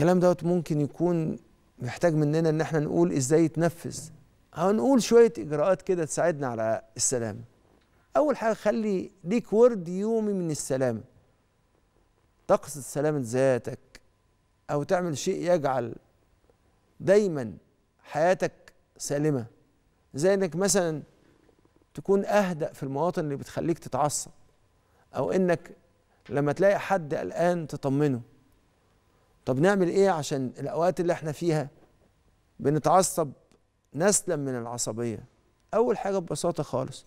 الكلام دوت ممكن يكون محتاج مننا ان احنا نقول ازاي يتنفذ هنقول شويه اجراءات كده تساعدنا على السلام اول حاجه خلي ليك ورد يومي من السلام تقصد سلامه ذاتك او تعمل شيء يجعل دايما حياتك سالمه زي انك مثلا تكون اهدأ في المواطن اللي بتخليك تتعصب او انك لما تلاقي حد قلقان تطمنه طب نعمل ايه عشان الاوقات اللي احنا فيها بنتعصب نسلم من العصبيه اول حاجه ببساطه خالص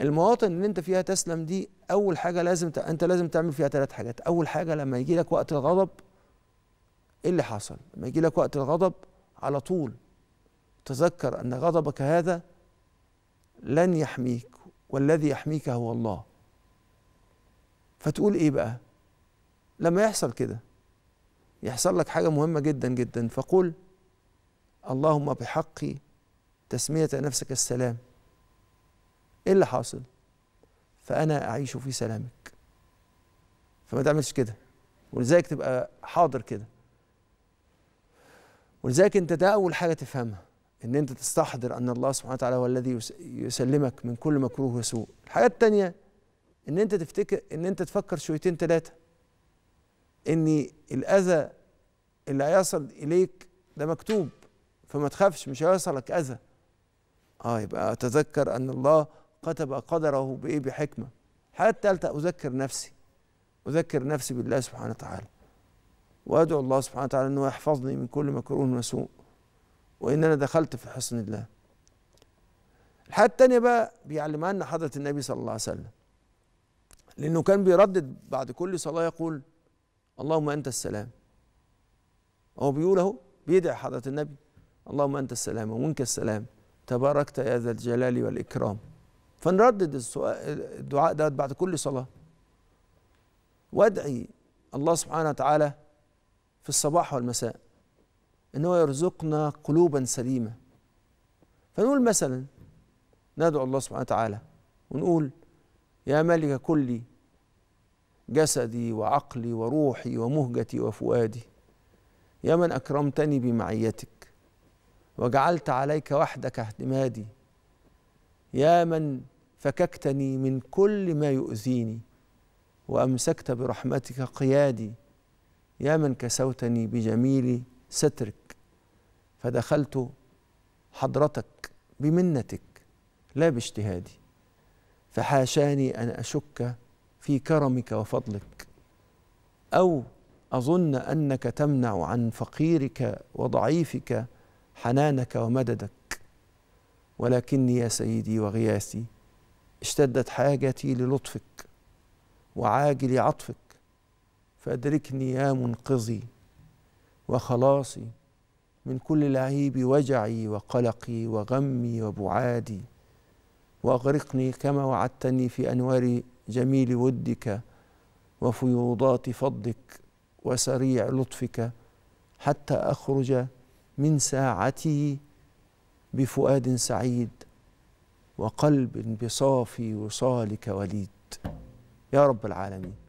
المواطن اللي انت فيها تسلم دي اول حاجه لازم ت... انت لازم تعمل فيها ثلاث حاجات اول حاجه لما يجي لك وقت الغضب ايه اللي حصل لما يجي لك وقت الغضب على طول تذكر ان غضبك هذا لن يحميك والذي يحميك هو الله فتقول ايه بقى لما يحصل كده يحصل لك حاجة مهمة جدا جدا فقل اللهم بحق تسمية نفسك السلام ايه اللي حاصل فأنا أعيش في سلامك فما تعملش كده ولذلك تبقى حاضر كده ولذلك انت ده أول حاجة تفهمها ان انت تستحضر ان الله سبحانه وتعالى هو الذي يسلمك من كل مكروه وسوء الحاجة الثانيه ان انت تفتكر ان انت تفكر شويتين ثلاثة ان الاذى اللي هيصل اليك ده مكتوب فما تخافش مش هيصلك اذى اه يبقى اتذكر ان الله كتب قدره بايه بحكمه الحاله الثالثه اذكر نفسي اذكر نفسي بالله سبحانه وتعالى وادعو الله سبحانه وتعالى انه يحفظني من كل مكروه وسوء وان انا دخلت في حسن الله الحاله الثانيه بقى بيعلمها لنا حضره النبي صلى الله عليه وسلم لانه كان بيردد بعد كل صلاه يقول اللهم انت السلام هو بيقول اهو بيدعي حضره النبي اللهم انت السلام ومنك السلام تباركت يا ذا الجلال والاكرام فنردد السؤال الدعاء ده بعد كل صلاه وادعي الله سبحانه وتعالى في الصباح والمساء ان هو يرزقنا قلوبا سليمه فنقول مثلا ندعو الله سبحانه وتعالى ونقول يا ملك كلي جسدي وعقلي وروحي ومهجتي وفؤادي يا من اكرمتني بمعيتك وجعلت عليك وحدك اعتمادي يا من فككتني من كل ما يؤذيني وامسكت برحمتك قيادي يا من كسوتني بجميل سترك فدخلت حضرتك بمنتك لا باجتهادي فحاشاني ان اشك في كرمك وفضلك او اظن انك تمنع عن فقيرك وضعيفك حنانك ومددك ولكني يا سيدي وغياثي اشتدت حاجتي للطفك وعاجل عطفك فادركني يا منقذي وخلاصي من كل العيب وجعي وقلقي وغمي وبعادي واغرقني كما وعدتني في انوار جميل ودك وفيوضات فضلك وسريع لطفك حتى اخرج من ساعتي بفؤاد سعيد وقلب بصافي وصالك وليد يا رب العالمين